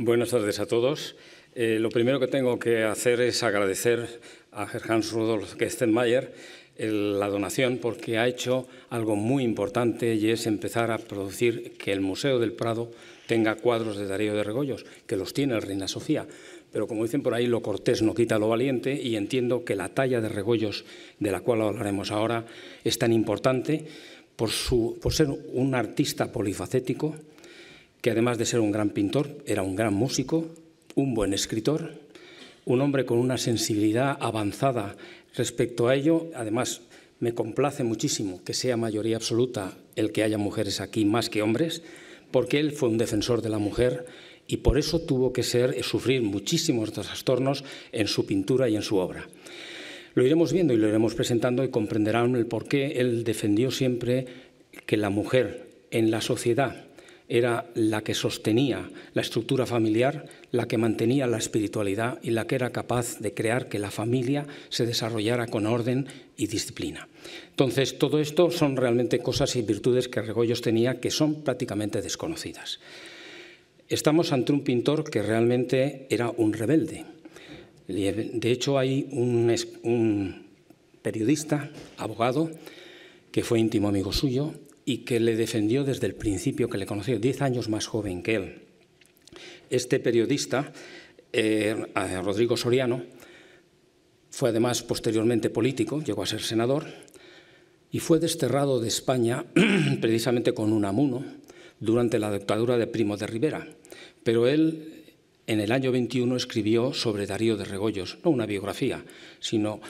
Buenas tardes a todos. Eh, lo primero que tengo que hacer es agradecer a Hans Rudolf Kestenmayer la donación porque ha hecho algo muy importante y es empezar a producir que el Museo del Prado tenga cuadros de Darío de Regoyos, que los tiene el Reina Sofía. Pero como dicen por ahí, lo cortés no quita lo valiente y entiendo que la talla de Regoyos, de la cual hablaremos ahora, es tan importante por, su, por ser un artista polifacético, que además de ser un gran pintor, era un gran músico, un buen escritor, un hombre con una sensibilidad avanzada respecto a ello. Además, me complace muchísimo que sea mayoría absoluta el que haya mujeres aquí más que hombres, porque él fue un defensor de la mujer y por eso tuvo que ser, eh, sufrir muchísimos trastornos en su pintura y en su obra. Lo iremos viendo y lo iremos presentando y comprenderán el por qué él defendió siempre que la mujer en la sociedad era la que sostenía la estructura familiar, la que mantenía la espiritualidad y la que era capaz de crear que la familia se desarrollara con orden y disciplina. Entonces, todo esto son realmente cosas y virtudes que Regoyos tenía que son prácticamente desconocidas. Estamos ante un pintor que realmente era un rebelde. Eh, de hecho, hay un, un periodista, abogado, que fue íntimo amigo suyo, y que le defendió desde el principio que le conoció, 10 años más joven que él. Este periodista, eh, Rodrigo Soriano, fue además posteriormente político, llegó a ser senador y fue desterrado de España precisamente con un amuno durante la dictadura de Primo de Rivera. Pero él en el año 21 escribió sobre Darío de Regoyos, no una biografía, sino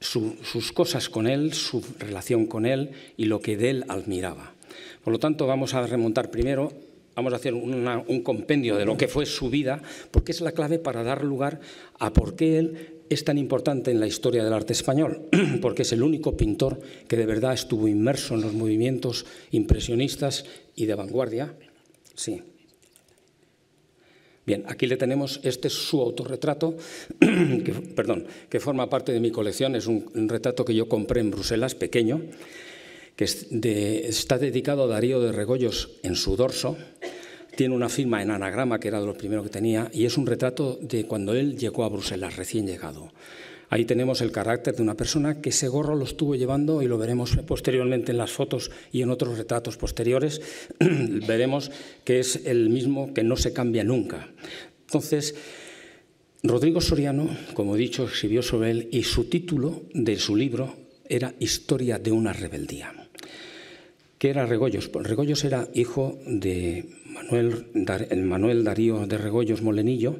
sus cosas con él, su relación con él y lo que de él admiraba. Por lo tanto, vamos a remontar primero, vamos a hacer un compendio de lo que fue su vida, porque es la clave para dar lugar a por qué él es tan importante en la historia del arte español, porque es el único pintor que de verdad estuvo inmerso en los movimientos impresionistas y de vanguardia. Sí. Bien, aquí le tenemos, este es su autorretrato, que, perdón, que forma parte de mi colección, es un, retrato que yo compré en Bruselas, pequeño, que está dedicado a Darío de Regoyos en su dorso, tiene una firma en anagrama, que era de los primeros que tenía, y es un retrato de cuando él llegó a Bruselas, recién llegado. Ahí tenemos el carácter de una persona que ese gorro lo estuvo llevando y lo veremos posteriormente en las fotos y en otros retratos posteriores. veremos que es el mismo que no se cambia nunca. Entonces, Rodrigo Soriano, como he dicho, escribió sobre él y su título de su libro era Historia de una rebeldía. ¿Qué era Regoyos? Regoyos era hijo de Manuel, Manuel Darío de Regoyos Molenillo,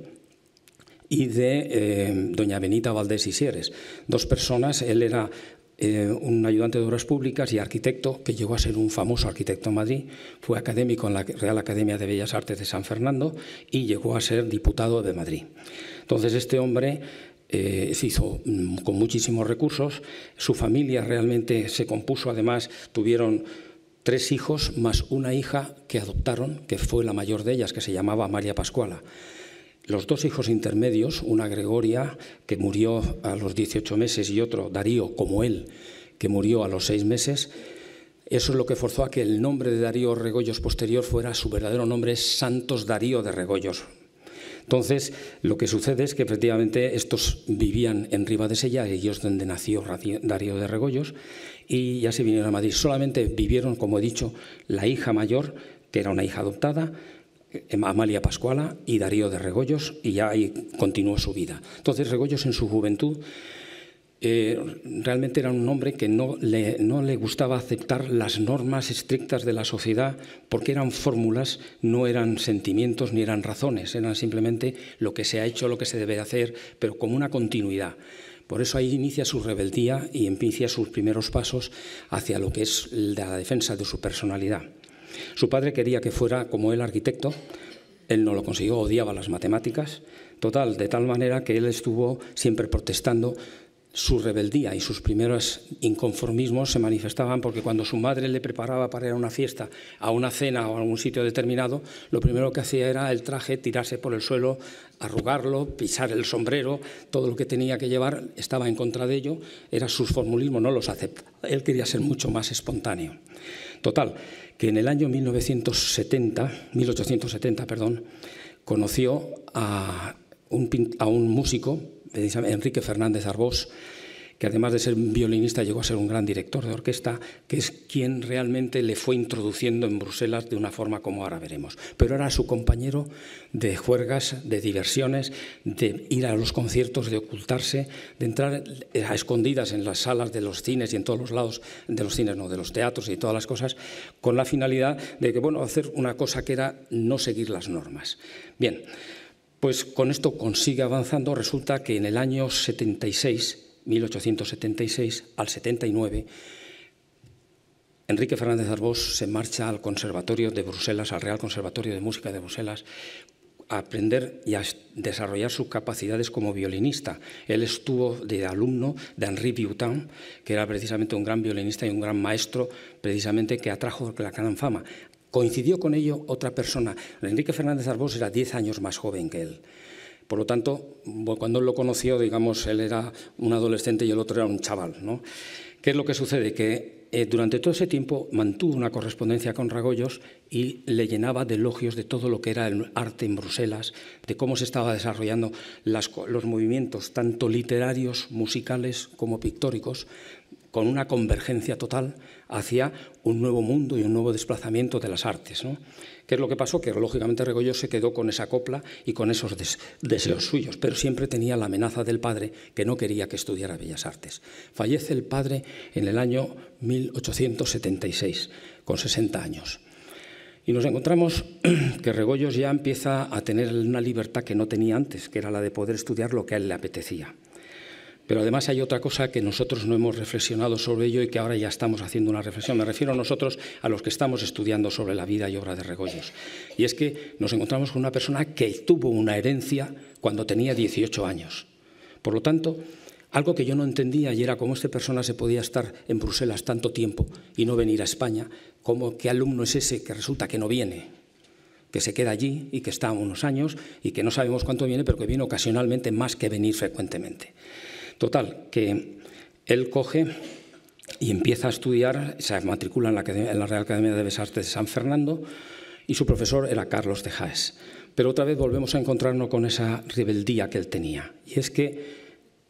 y de eh, doña Benita Valdés Isieres. Dos personas, él era eh, un ayudante de obras públicas y arquitecto, que llegó a ser un famoso arquitecto en Madrid, fue académico en la Real Academia de Bellas Artes de San Fernando y llegó a ser diputado de Madrid. Entonces este hombre eh, se hizo mm, con muchísimos recursos, su familia realmente se compuso, además tuvieron tres hijos más una hija que adoptaron, que fue la mayor de ellas, que se llamaba María Pascuala. Los dos hijos intermedios, una Gregoria, que murió a los 18 meses, y otro, Darío, como él, que murió a los seis meses, eso es lo que forzó a que el nombre de Darío Regoyos posterior fuera su verdadero nombre, Santos Darío de Regoyos. Entonces, lo que sucede es que efectivamente estos vivían en Riva de Sella, ellos donde nació Darío de Regoyos, y ya se vinieron a Madrid. Solamente vivieron, como he dicho, la hija mayor, que era una hija adoptada, Em, Amalia Pascuala y Darío de Regoyos, y ya ahí continuó su vida. Entonces, Regoyos en su juventud eh, realmente era un hombre que no le, no le, gustaba aceptar las normas estrictas de la sociedad porque eran fórmulas, no eran sentimientos ni eran razones, eran simplemente lo que se ha hecho, lo que se debe hacer, pero como una continuidad. Por eso ahí inicia su rebeldía y empieza sus primeros pasos hacia lo que es la defensa de su personalidad. Su padre quería que fuera como él arquitecto, él no lo consiguió, odiaba las matemáticas, total, de tal manera que él estuvo siempre protestando. Su rebeldía y sus primeros inconformismos se manifestaban porque cuando su madre le preparaba para ir a una fiesta, a una cena o a algún sitio determinado, lo primero que hacía era el traje tirarse por el suelo, arrugarlo, pisar el sombrero, todo lo que tenía que llevar estaba en contra de ello, era sus formulismos, no los acepta. Él quería ser mucho más espontáneo. Total, que en el año 1970, 1870 perdón, conoció a un, a un músico, Enrique Fernández Arbós, que además de ser un violinista llegó a ser un gran director de orquesta, que es quien realmente le fue introduciendo en Bruselas de una forma como ahora veremos. Pero era su compañero de juergas, de diversiones, de ir a los conciertos, de ocultarse, de entrar a escondidas en las salas de los cines y en todos los lados, de los cines no, de los teatros y todas las cosas, con la finalidad de que, bueno, hacer una cosa que era no seguir las normas. Bien, pues con esto consigue avanzando, resulta que en el año 76, 1876 al 79, Enrique Fernández Arbós se marcha al Conservatorio de Bruselas, al Real Conservatorio de Música de Bruselas, a aprender y a desarrollar sus capacidades como violinista. Él estuvo de alumno de Henri boutin que era precisamente un gran violinista y un gran maestro, precisamente que atrajo la gran fama. Coincidió con ello otra persona. Enrique Fernández Arbós era 10 años más joven que él. Por lo tanto, cuando él lo conoció, digamos, él era un adolescente y el otro era un chaval. ¿no? ¿Qué es lo que sucede? Que eh, durante todo ese tiempo mantuvo una correspondencia con Ragollos y le llenaba de elogios de todo lo que era el arte en Bruselas, de cómo se estaba desarrollando los movimientos, tanto literarios, musicales como pictóricos, con una convergencia total hacia un nuevo mundo y un nuevo desplazamiento de las artes. ¿Qué es lo que pasó? Que lógicamente Regoyos se quedó con esa copla y con esos deseos suyos, pero siempre tenía la amenaza del padre que no quería que estudiara Bellas Artes. Fallece el padre en el año 1876, con 60 años. Y nos encontramos que Regoyos ya empieza a tener una libertad que no tenía antes, que era la de poder estudiar lo que a él le apetecía. Pero además hay otra cosa que nosotros no hemos reflexionado sobre ello y que ahora ya estamos haciendo una reflexión. Me refiero a nosotros, a los que estamos estudiando sobre la vida y obra de Regoyos. Y es que nos encontramos con una persona que tuvo una herencia cuando tenía 18 años. Por lo tanto, algo que yo no entendía y era cómo esta persona se podía estar en Bruselas tanto tiempo y no venir a España, cómo qué alumno es ese que resulta que no viene que se queda allí y que está unos años y que no sabemos cuánto viene, pero que viene ocasionalmente más que venir frecuentemente. Total, que él coge y empieza a estudiar, se matricula en la, Real Academia de Bellas Artes de San Fernando y su profesor era Carlos de Jaes. Pero otra vez volvemos a encontrarnos con esa rebeldía que él tenía. Y es que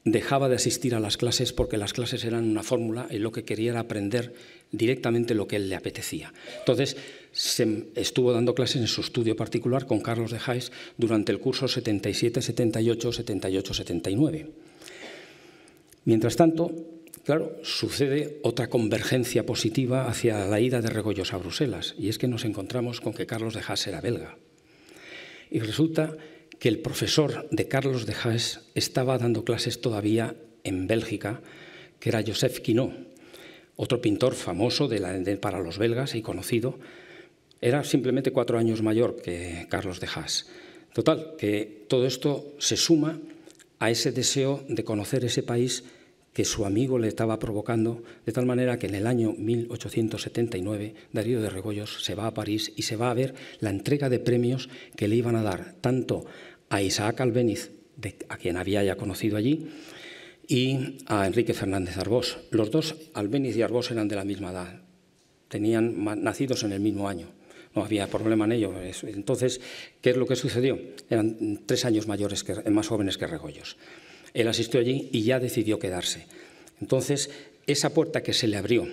dejaba de asistir a las clases porque las clases eran una fórmula y lo que quería era aprender directamente lo que él le apetecía. Entonces, se estuvo dando clases en su estudio particular con Carlos de Jaes durante el curso 77, 78, 78, 79. Mientras tanto, claro, sucede otra convergencia positiva hacia la ida de Regoyos a Bruselas, y es que nos encontramos con que Carlos de Haas era belga. Y resulta que el profesor de Carlos de Haas estaba dando clases todavía en Bélgica, que era Joseph Quinault, otro pintor famoso para los belgas y conocido. Era simplemente cuatro años mayor que Carlos de Haas. Total, que todo esto se suma a ese deseo de conocer ese país que su amigo le estaba provocando, de tal manera que en el año 1879 Darío de Regoyos se va a París y se va a ver la entrega de premios que le iban a dar tanto a Isaac Albeniz, a quien había ya conocido allí, y a Enrique Fernández Arbós. Los dos, Albeniz y Arbós, eran de la misma edad, tenían nacidos en el mismo año no había problema en ello. Entonces, ¿qué es lo que sucedió? Eran tres años mayores más jóvenes que Regoyos. Él asistió allí y ya decidió quedarse. Entonces, esa puerta que se le abrió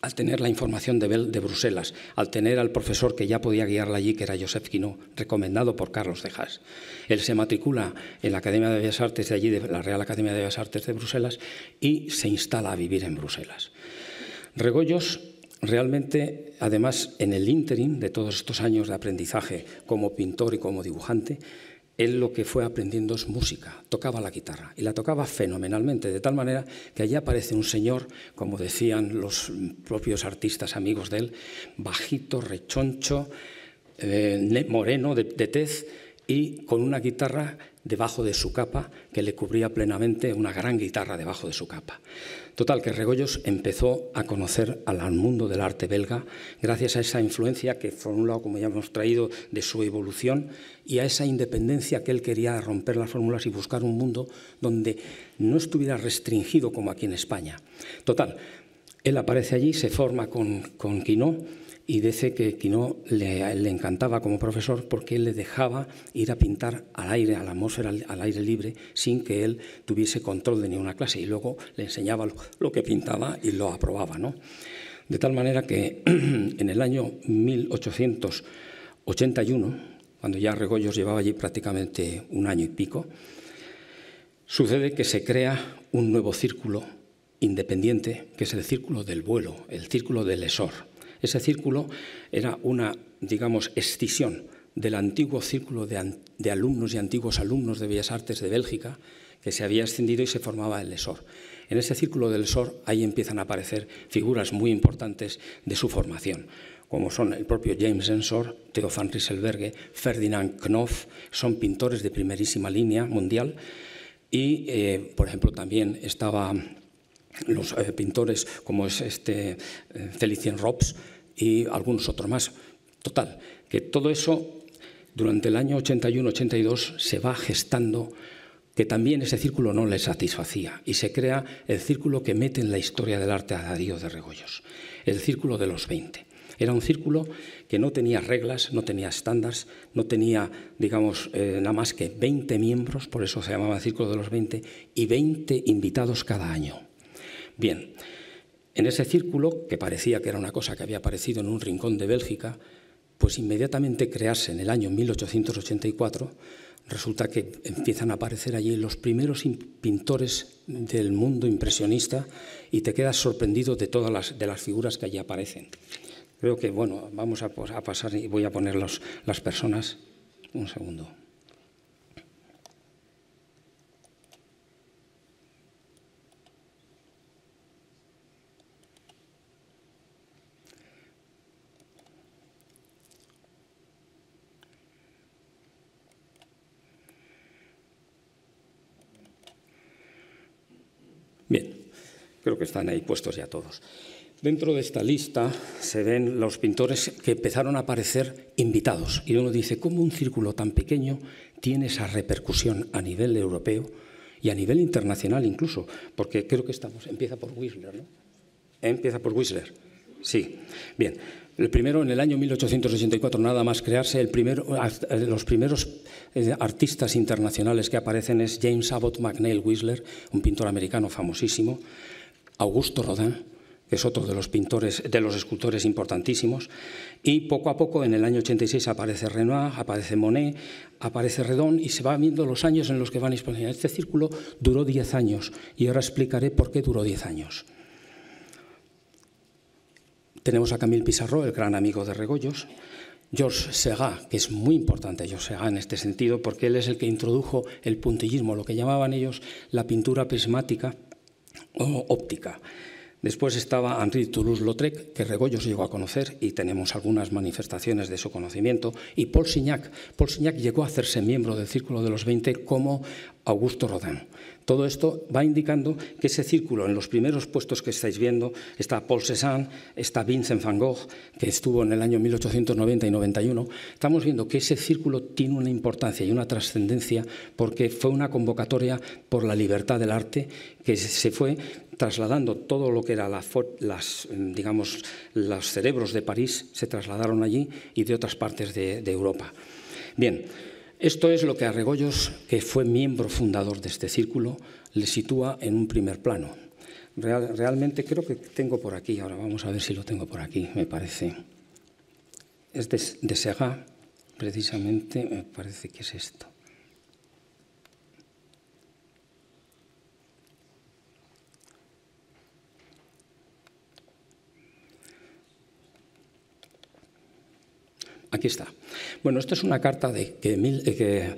al tener la información de, de Bruselas, al tener al profesor que ya podía guiarla allí, que era Josep kino recomendado por Carlos de Haas. Él se matricula en la Academia de Bellas Artes de allí, de la Real Academia de Bellas Artes de Bruselas, y se instala a vivir en Bruselas. Regoyos Realmente, además, en el ínterim de todos estos años de aprendizaje como pintor y como dibujante, él lo que fue aprendiendo es música, tocaba la guitarra y la tocaba fenomenalmente, de tal manera que allí aparece un señor, como decían los propios artistas amigos de él, bajito, rechoncho, eh, moreno de tez y con una guitarra debajo de su capa, que le cubría plenamente una gran guitarra debajo de su capa. Total, que Regoyos empezó a conocer al mundo del arte belga gracias a esa influencia que, por un lado, como ya hemos traído, de su evolución y a esa independencia que él quería romper las fórmulas y buscar un mundo donde no estuviera restringido como aquí en España. Total, él aparece allí, se forma con, con y dice que Quino le, encantaba como profesor porque él le dejaba ir a pintar al aire, a la atmósfera, al aire libre, sin que él tuviese control de ninguna clase y luego le enseñaba lo, que pintaba y lo aprobaba. ¿no? De tal manera que en el año 1881, cuando ya Regoyos llevaba allí prácticamente un año y pico, sucede que se crea un nuevo círculo independiente, que es el círculo del vuelo, el círculo del ESOR. Ese círculo era una, digamos, escisión del antiguo círculo de, alumnos y antiguos alumnos de Bellas Artes de Bélgica que se había extendido y se formaba el ESOR. En ese círculo del ESOR ahí empiezan a aparecer figuras muy importantes de su formación como son el propio James Ensor, Theo van Ferdinand Knopf, son pintores de primerísima línea mundial. Y, eh, por ejemplo, también estaba los eh, pintores como es este eh, Felicien Robs y algunos otros más. Total, que todo eso durante el año 81-82 se va gestando que también ese círculo no le satisfacía y se crea el círculo que mete en la historia del arte a Darío de Regoyos, el círculo de los 20. Era un círculo que no tenía reglas, no tenía estándares, no tenía, digamos, eh, nada más que 20 miembros, por eso se llamaba Círculo de los 20, y 20 invitados cada año. Bien, en ese círculo, que parecía que era una cosa que había aparecido en un rincón de Bélgica, pues inmediatamente crearse en el año 1884, resulta que empiezan a aparecer allí los primeros pintores del mundo impresionista y te quedas sorprendido de todas las, de las figuras que allí aparecen. Creo que, bueno, vamos a, pasar y voy a poner las personas. Un segundo. creo que están ahí puestos ya todos. Dentro de esta lista se ven los pintores que empezaron a aparecer invitados. Y uno dice, ¿cómo un círculo tan pequeño tiene esa repercusión a nivel europeo y a nivel internacional incluso? Porque creo que estamos, empieza por Whistler, ¿no? Empieza por Whistler. Sí. Bien. El primero, en el año 1884, nada más crearse, el primero, eh, los primeros eh, artistas internacionales que aparecen es James Abbott McNeill Whistler, un pintor americano famosísimo. Augusto Rodin, que es otro de los pintores, de los escultores importantísimos, y poco a poco en el año 86 aparece Renoir, aparece Monet, aparece Redón y se va viendo los años en los que van expandiendo. Este círculo duró 10 años y ahora explicaré por qué duró 10 años. Tenemos a Camille Pizarro, el gran amigo de Regoyos, Georges Seurat, que es muy importante Georges Seurat en este sentido, porque él es el que introdujo el puntillismo, lo que llamaban ellos la pintura prismática, óptica. Después estaba Henri Toulouse-Lautrec, que Regoyos llegó a conocer y tenemos algunas manifestaciones de su conocimiento, y Paul Signac. Paul Signac llegó a hacerse miembro del Círculo de los Veinte como Augusto Rodin. Todo esto va indicando que ese círculo, en los primeros puestos que estáis viendo, está Paul Cézanne, está Vincent van Gogh, que estuvo en el año 1890 y 91, estamos viendo que ese círculo tiene una importancia y una trascendencia porque fue una convocatoria por la libertad del arte que se fue trasladando todo lo que eran las, digamos, los cerebros de París, se trasladaron allí y de otras partes de, de Europa. Bien, esto es lo que a Regoyos, que fue miembro fundador de este círculo, le sitúa en un primer plano. realmente creo que tengo por aquí, ahora vamos a ver si lo tengo por aquí, me parece. Es de, de precisamente, me parece que es esto. Aquí está. Bueno, esta es una carta de, que, eh,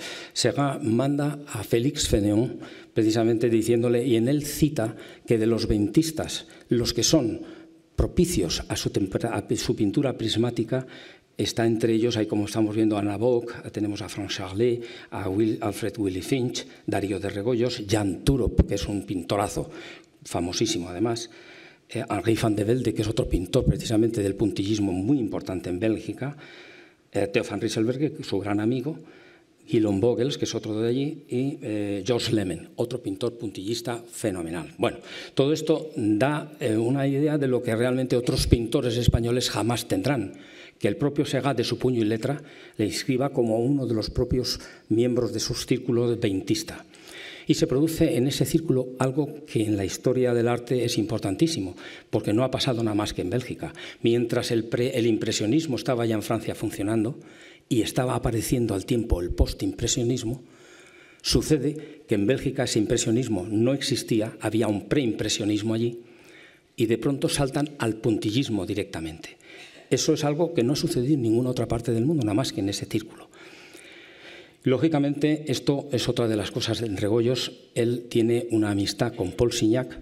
manda a Félix Fénéon, precisamente diciéndole, y en él cita que de los ventistas, los que son propicios a su, su pintura prismática, está entre ellos, ahí como estamos viendo, a bock, tenemos a Franz Charlet, a Will, Alfred Willy Finch, Darío de Regoyos, Jan Turop, que es un pintorazo famosísimo además, eh, Henri van de Velde, que es otro pintor precisamente del puntillismo muy importante en Bélgica, eh, Theo Rieselberg, su gran amigo, Guillaume Vogels, que es otro de allí, y eh, George Lemon, otro pintor puntillista fenomenal. Bueno, todo esto da eh, una idea de lo que realmente otros pintores españoles jamás tendrán, que el propio Segat de su puño y letra le inscriba como uno de los propios miembros de su círculo de veintista y se produce en ese círculo algo que en la historia del arte es importantísimo, porque no ha pasado nada más que en Bélgica. Mientras el, impresionismo estaba ya en Francia funcionando y estaba apareciendo al tiempo el postimpresionismo, sucede que en Bélgica ese impresionismo no existía, había un preimpresionismo allí, y de pronto saltan al puntillismo directamente. Eso es algo que no ha sucedido en ninguna otra parte del mundo, nada más que en ese círculo. Lógicamente, esto es otra de las cosas de Regoyos. Él tiene una amistad con Paul Signac,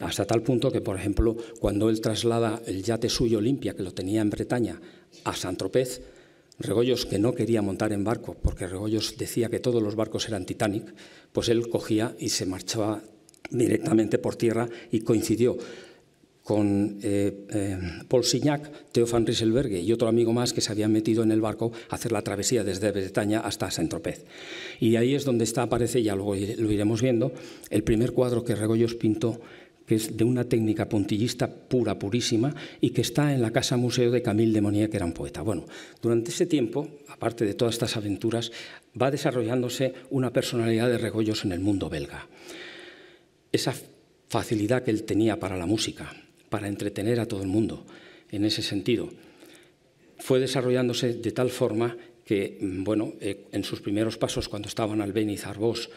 hasta tal punto que, por ejemplo, cuando él traslada el yate suyo limpia, que lo tenía en Bretaña, a Santropez, Regollos que no quería montar en barco, porque Regollos decía que todos los barcos eran Titanic, pues él cogía y se marchaba directamente por tierra y coincidió con eh, eh, Paul Signac, Teofan van y otro amigo más que se habían metido en el barco a hacer la travesía desde Bretaña hasta Saint-Tropez. Y ahí es donde está, aparece, ya luego lo iremos viendo, el primer cuadro que Regoyos pintó que es de una técnica puntillista pura, purísima, y que está en la Casa Museo de Camille de Monnier, que era un poeta. Bueno, durante ese tiempo, aparte de todas estas aventuras, va desarrollándose una personalidad de Regoyos en el mundo belga. Esa facilidad que él tenía para la música, para entretener a todo el mundo en ese sentido. Fue desarrollándose de tal forma que, mm, bueno, eh, en sus primeros pasos, cuando estaban Albéniz, Arbós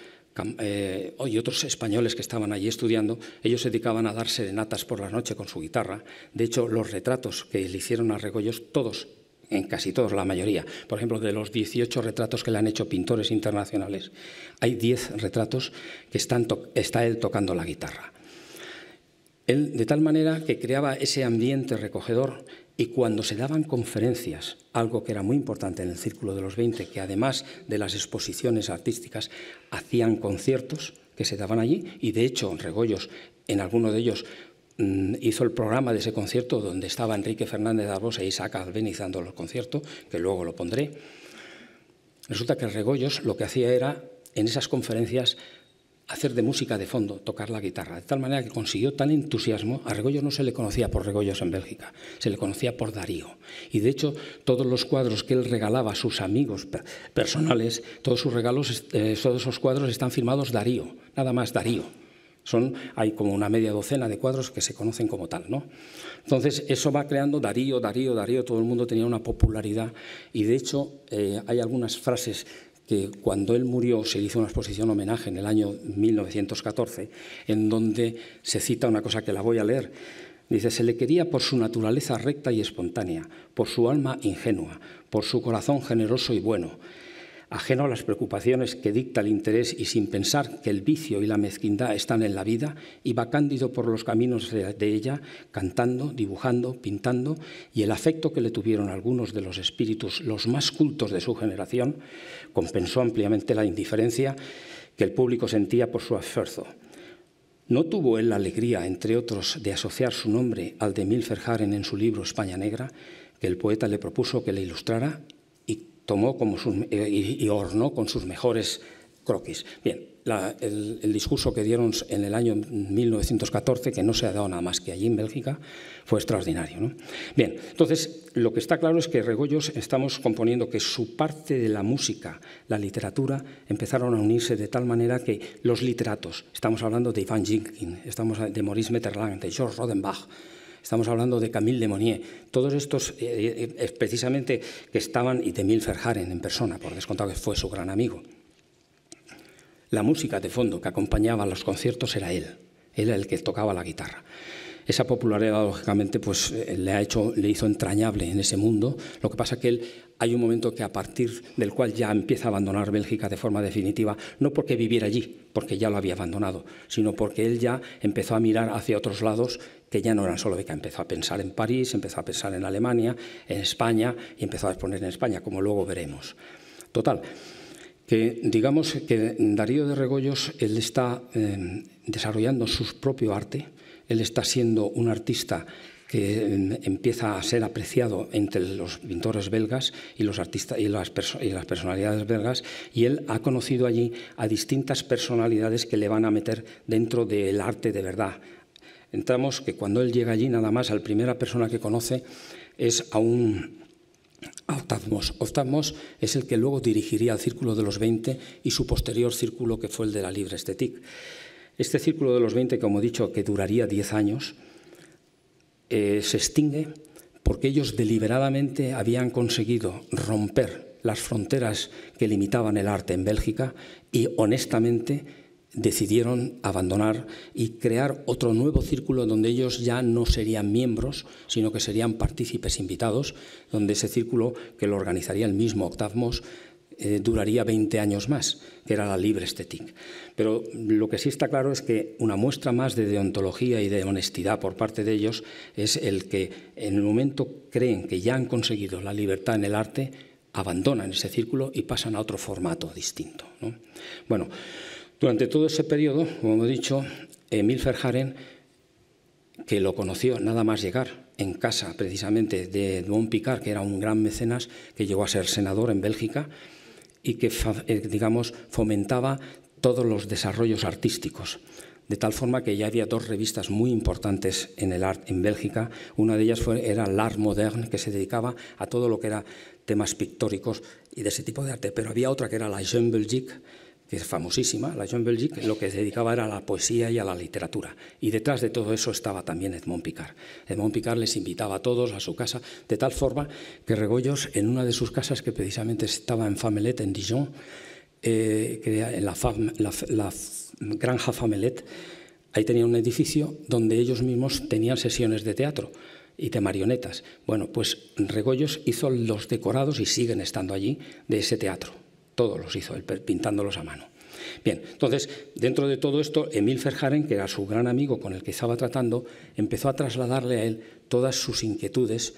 eh, oh, y otros españoles que estaban allí estudiando, ellos se dedicaban a dar serenatas por la noche con su guitarra. De hecho, los retratos que le hicieron a Regoyos, todos, en casi todos, la mayoría, por ejemplo, de los 18 retratos que le han hecho pintores internacionales, hay 10 retratos que está él tocando la guitarra de tal manera que creaba ese ambiente recogedor y cuando se daban conferencias, algo que era muy importante en el Círculo de los 20, que además de las exposiciones artísticas, hacían conciertos que se daban allí, y de hecho Regoyos, en alguno de ellos, mm, hizo el programa de ese concierto donde estaba Enrique Fernández Davos e Isaac Albeniz dando los conciertos, que luego lo pondré. Resulta que Regoyos lo que hacía era, en esas conferencias, hacer de música de fondo, tocar la guitarra, de tal manera que consiguió tal entusiasmo. A Regoyos no se le conocía por Regoyos en Bélgica, se le conocía por Darío. Y de hecho, todos los cuadros que él regalaba a sus amigos personales, todos sus regalos, eh, todos esos cuadros están firmados Darío, nada más Darío. Son, hay como una media docena de cuadros que se conocen como tal, ¿no? Entonces, eso va creando Darío, Darío, Darío, todo el mundo tenía una popularidad y de hecho eh, hay algunas frases que cuando él murió se hizo una exposición homenaje en el año 1914, en donde se cita una cosa que la voy a leer. Dice, se le quería por su naturaleza recta y espontánea, por su alma ingenua, por su corazón generoso y bueno, ajeno a las preocupaciones que dicta el interés y sin pensar que el vicio y la mezquindad están en la vida, iba Cándido por los caminos de ella, cantando, dibujando, pintando, y el afecto que le tuvieron algunos de los espíritus, los más cultos de su generación, compensó ampliamente la indiferencia que el público sentía por su esfuerzo. ¿No tuvo él la alegría, entre otros, de asociar su nombre al de Milfer en su libro España Negra, que el poeta le propuso que le ilustrara tomó como eh, y, ornó con sus mejores croquis. Bien, el, discurso que dieron en el año 1914, que no se ha dado nada más que allí en Bélgica, fue extraordinario. ¿no? Bien, entonces lo que está claro es que Regollos, estamos componiendo que su parte de la música, la literatura, empezaron a unirse de tal manera que los literatos, estamos hablando de Ivan Jinkin, estamos de Maurice Metterlang, de George Rodenbach, estamos hablando de Camille de Monnier, todos estos eh, eh, precisamente que estaban, y de Milfer Haren en persona, por descontado que fue su gran amigo. La música de fondo que acompañaba los conciertos era él, él era el que tocaba la guitarra. Esa popularidad, lógicamente, pues, eh, le, ha hecho, le hizo entrañable en ese mundo. Lo que pasa que él hay un momento que a partir del cual ya empieza a abandonar Bélgica de forma definitiva, no porque viviera allí, porque ya lo había abandonado, sino porque él ya empezó a mirar hacia otros lados que ya no eran solo que empezó a pensar en París, empezó a pensar en Alemania, en España y empezó a exponer en España, como luego veremos. Total, que digamos que Darío de Regoyos, él está em, desarrollando su propio arte, él está siendo un artista que em, empieza a ser apreciado entre los pintores belgas y los artistas y las, y las, personalidades belgas y él ha conocido allí a distintas personalidades que le van a meter dentro del arte de verdad, entramos, que cuando él llega allí nada más, a la primera persona que conoce es a un a Octavmos. es el que luego dirigiría el Círculo de los 20 y su posterior círculo que fue el de la Libre Estética. Este Círculo de los 20, como he dicho, que duraría 10 años, eh, se extingue porque ellos deliberadamente habían conseguido romper las fronteras que limitaban el arte en Bélgica y honestamente decidieron abandonar y crear otro nuevo círculo donde ellos ya no serían miembros, sino que serían partícipes invitados, donde ese círculo que lo organizaría el mismo Octavmos eh, duraría 20 años más, que era la Libre Estética. Pero lo que sí está claro es que una muestra más de deontología y de honestidad por parte de ellos es el que en el momento creen que ya han conseguido la libertad en el arte, abandonan ese círculo y pasan a otro formato distinto. Bueno, durante todo ese periodo, como hemos dicho, Emil Ferharen, que lo conoció nada más llegar en casa precisamente de Edmond Picard, que era un gran mecenas, que llegó a ser senador en Bélgica y que, eh, digamos, fomentaba todos los desarrollos artísticos. De tal forma que ya había dos revistas muy importantes en el art en Bélgica. Una de ellas era L'Art Moderne, que se dedicaba a todo lo que era temas pictóricos y de ese tipo de arte. Pero había otra que era la Jeune Belgique, es famosísima, la Jean Belgique, lo que se dedicaba era a la poesía y a la literatura. Y detrás de todo eso estaba también Edmond Picard. Edmond Picard les invitaba a todos a su casa, de tal forma que Regoyos, en una de sus casas, que precisamente estaba en Famelette, en Dijon, eh, que la, granja Famelet, ahí tenía un edificio donde ellos mismos tenían sesiones de teatro y de marionetas. Bueno, pues Regoyos hizo los decorados y siguen estando allí de ese teatro. Todos los hizo pintándolos a mano. Bien, entonces, dentro de todo esto, Emil Ferjaren, que era su gran amigo con el que estaba tratando, empezó a trasladarle a él todas sus inquietudes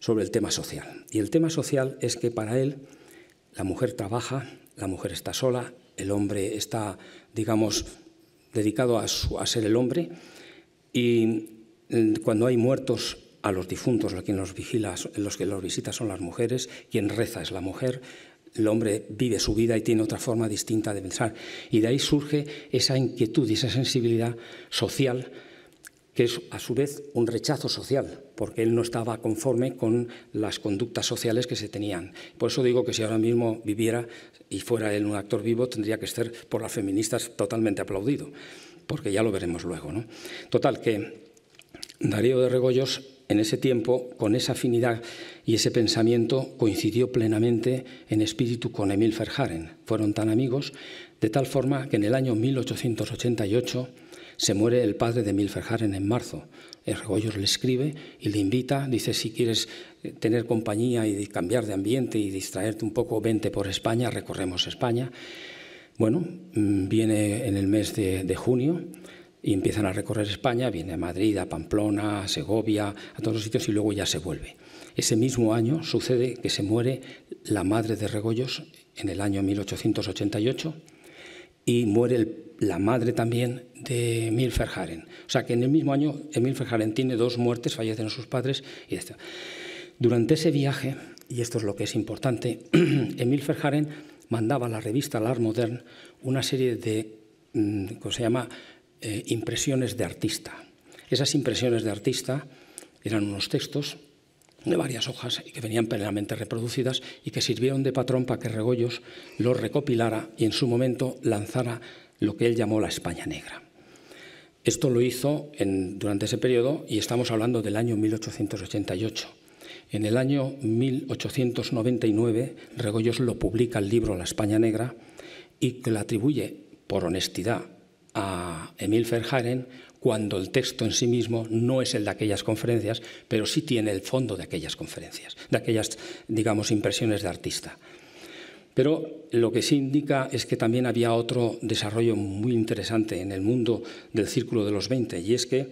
sobre el tema social. Y el tema social es que para él la mujer trabaja, la mujer está sola, el hombre está, digamos, dedicado a, ser el hombre, y mm, cuando hay muertos a los difuntos, quien los vigila, los que los visita son las mujeres, quien reza es la mujer, el hombre vive su vida y tiene otra forma distinta de pensar. Y de ahí surge esa inquietud y esa sensibilidad social que es a su vez un rechazo social, porque él no estaba conforme con las conductas sociales que se tenían. Por eso digo que si ahora mismo viviera y fuera él un actor vivo, tendría que ser por las feministas totalmente aplaudido, porque ya lo veremos luego. Total, que Darío de Regoyos en ese tiempo, con esa afinidad y ese pensamiento, coincidió plenamente en espíritu con Emil Ferjaren. Fueron tan amigos, de tal forma que en el año 1888 se muere el padre de Emil Ferjaren en marzo. El Regollo le escribe y le invita, dice, si quieres eh, tener compañía y cambiar de ambiente y distraerte un poco, vente por España, recorremos España. Bueno, mm, viene en el mes de junio y empiezan a recorrer España, viene a Madrid, a Pamplona, a Segovia, a todos los sitios y luego ya se vuelve. Ese mismo año sucede que se muere la madre de Regoyos en el año 1888 y muere la madre también de Emil Ferharen. O sea que en el mismo año Emil Ferharen tiene dos muertes, fallecen sus padres y etc. Durante ese viaje, y esto es lo que es importante, Emil Ferharen mandaba a la revista L'Art Moderne una serie de, mm, ¿cómo se llama?, eh, impresiones de artista. Esas impresiones de artista eran unos textos de varias hojas y que venían plenamente reproducidas y que sirvieron de patrón para que Regoyos los recopilara y en su momento lanzara lo que él llamó la España Negra. Esto lo hizo durante ese periodo y estamos hablando del año 1888. En el año 1899, Regoyos lo publica el libro La España Negra y que le atribuye, por honestidad a Emil Verhaeren cuando el texto en sí mismo no es el de aquellas conferencias, pero sí tiene el fondo de aquellas conferencias, de aquellas, digamos, impresiones de artista. Pero lo que sí indica es que también había otro desarrollo muy interesante en el mundo del círculo de los Veinte, y es que,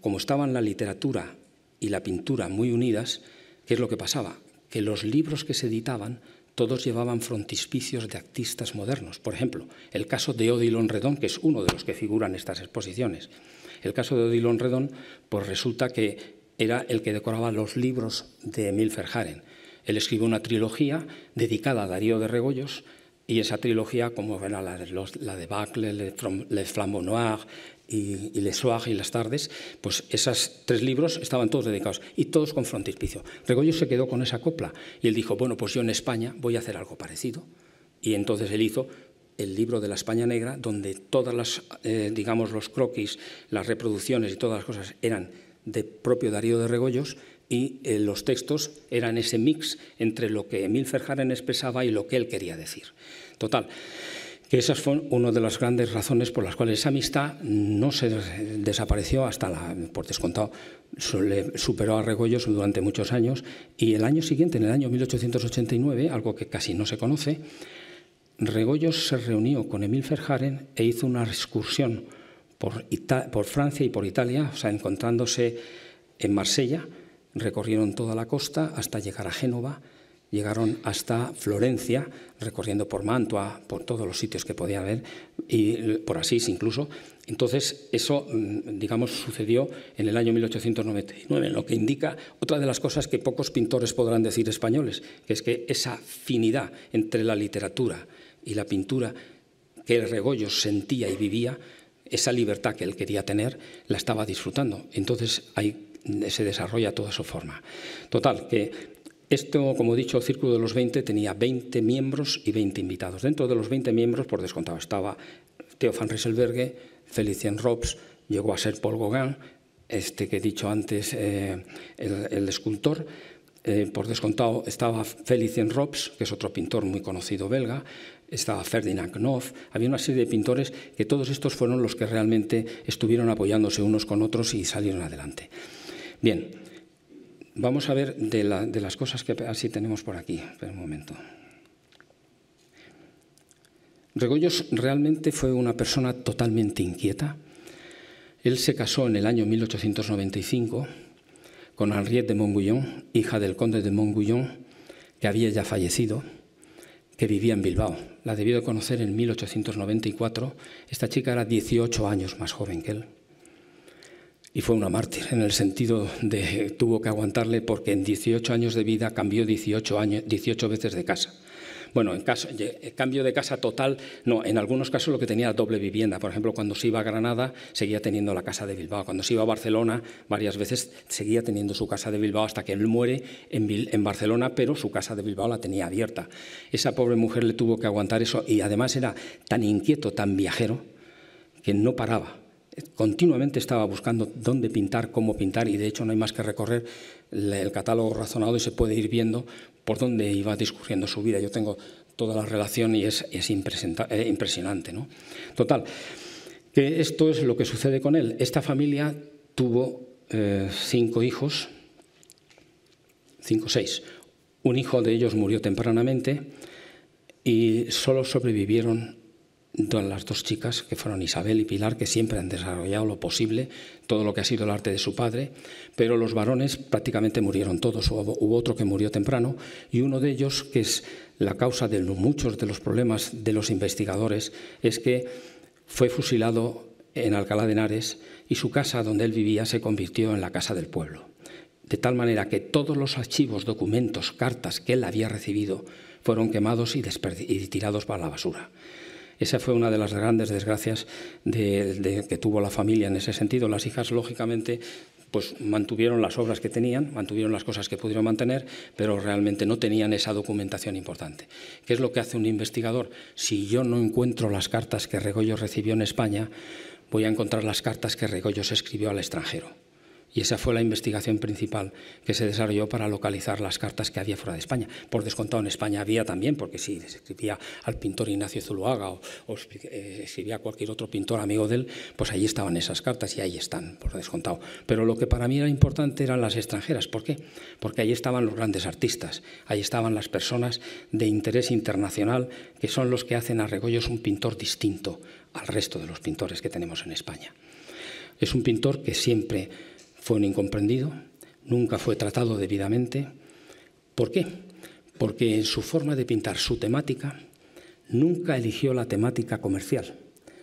como estaban la literatura y la pintura muy unidas, ¿qué es lo que pasaba? Que los libros que se editaban todos llevaban frontispicios de artistas modernos. Por ejemplo, el caso de Odilon Redón, que es uno de los que figuran estas exposiciones. El caso de Odilon Redón, pues resulta que era el que decoraba los libros de Emil Ferharen. Él escribió una trilogía dedicada a Darío de Regoyos y esa trilogía, como era la de, los, la de Le, Flambeau Noir, y, y Le Soir y Las Tardes, pues esos tres libros estaban todos dedicados y todos con frontispicio. Regoyos se quedó con esa copla y él dijo, bueno, pues yo en España voy a hacer algo parecido. Y entonces él hizo el libro de la España Negra, donde todas las, eh, digamos, los croquis, las reproducciones y todas las cosas eran de propio Darío de Regoyos y eh, los textos eran ese mix entre lo que Emil Ferjaren expresaba y lo que él quería decir. Total que esas fueron una de las grandes razones por las cuales esa amistad no se desapareció hasta la, por descontado, le superó a Regoyos durante muchos años y el año siguiente, en el año 1889, algo que casi no se conoce, Regoyos se reunió con Emil Ferjaren e hizo una excursión por, por Francia y por Italia, o sea, encontrándose en Marsella, recorrieron toda la costa hasta llegar a Génova llegaron hasta Florencia, recorriendo por Mantua, por todos los sitios que podía haber, y por Asís incluso. Entonces, eso, mm, digamos, sucedió en el año 1899, lo que indica otra de las cosas que pocos pintores podrán decir españoles, que es que esa afinidad entre la literatura y la pintura que el regollo sentía y vivía, esa libertad que él quería tener, la estaba disfrutando. Entonces, ahí se desarrolla toda su forma. Total, que esto, como he dicho, el Círculo de los 20 tenía 20 miembros y 20 invitados. Dentro de los 20 miembros, por descontado, estaba teofan van Felicien Robs, llegó a ser Paul Gauguin, este que he dicho antes, eh, el, escultor. Eh, por descontado estaba Felicien Robs, que es otro pintor muy conocido belga, estaba Ferdinand Knopf, había una serie de pintores que todos estos fueron los que realmente estuvieron apoyándose unos con otros y salieron adelante. Bien, Vamos a ver de, las cosas que así tenemos por aquí. Espera un momento. Regoyos realmente fue una persona totalmente inquieta. Él se casó en el año 1895 con Henriette de Montguillon, hija del conde de Montguillon, que había ya fallecido, que vivía en Bilbao. La debió de conocer en 1894. Esta chica era 18 años más joven que él y fue una mártir en el sentido de tuvo que aguantarle porque en 18 años de vida cambió 18, años, 18 veces de casa. Bueno, en caso, eh, cambio de casa total, no, en algunos casos lo que tenía doble vivienda. Por ejemplo, cuando se iba a Granada, seguía teniendo la casa de Bilbao. Cuando se iba a Barcelona, varias veces seguía teniendo su casa de Bilbao hasta que él muere en, en Barcelona, pero su casa de Bilbao la tenía abierta. Esa pobre mujer le tuvo que aguantar eso y además era tan inquieto, tan viajero, que no paraba continuamente estaba buscando dónde pintar, cómo pintar, y de hecho no hay más que recorrer el catálogo razonado y se puede ir viendo por dónde iba discurriendo su vida. Yo tengo toda la relación y es, eh, impresionante. ¿no? Total, que esto es lo que sucede con él. Esta familia tuvo eh, cinco hijos, cinco, o seis. Un hijo de ellos murió tempranamente y solo sobrevivieron las dos chicas, que fueron Isabel y Pilar, que siempre han desarrollado lo posible, todo lo que ha sido el arte de su padre, pero los varones prácticamente murieron todos, hubo, otro que murió temprano, y uno de ellos, que es la causa de muchos de los problemas de los investigadores, es que fue fusilado en Alcalá de Henares y su casa donde él vivía se convirtió en la casa del pueblo. De tal manera que todos los archivos, documentos, cartas que él había recibido fueron quemados y tirados para la basura. Esa fue una de las grandes desgracias que tuvo la familia en ese sentido. Las hijas, lógicamente, pues mantuvieron las obras que tenían, mantuvieron las cosas que pudieron mantener, pero realmente no tenían esa documentación importante. ¿Qué es lo que hace un investigador? Si yo no encuentro las cartas que Regoyos recibió en España, voy a encontrar las cartas que Regoyos escribió al extranjero. Y esa fue la investigación principal que se desarrolló para localizar las cartas que había fuera de España. Por descontado, en España había también, porque si escribía al pintor Ignacio Zuluaga o, eh, escribía a cualquier otro pintor amigo de él, pues ahí estaban esas cartas y ahí están, por descontado. Pero lo que para mí era importante eran las extranjeras. ¿Por qué? Porque ahí estaban los grandes artistas, ahí estaban las personas de interés internacional, que son los que hacen a Regoyos un pintor distinto al resto de los pintores que tenemos en España. Es un pintor que siempre fue un incomprendido, nunca fue tratado debidamente. ¿Por qué? Porque en su forma de pintar su temática, nunca eligió la temática comercial,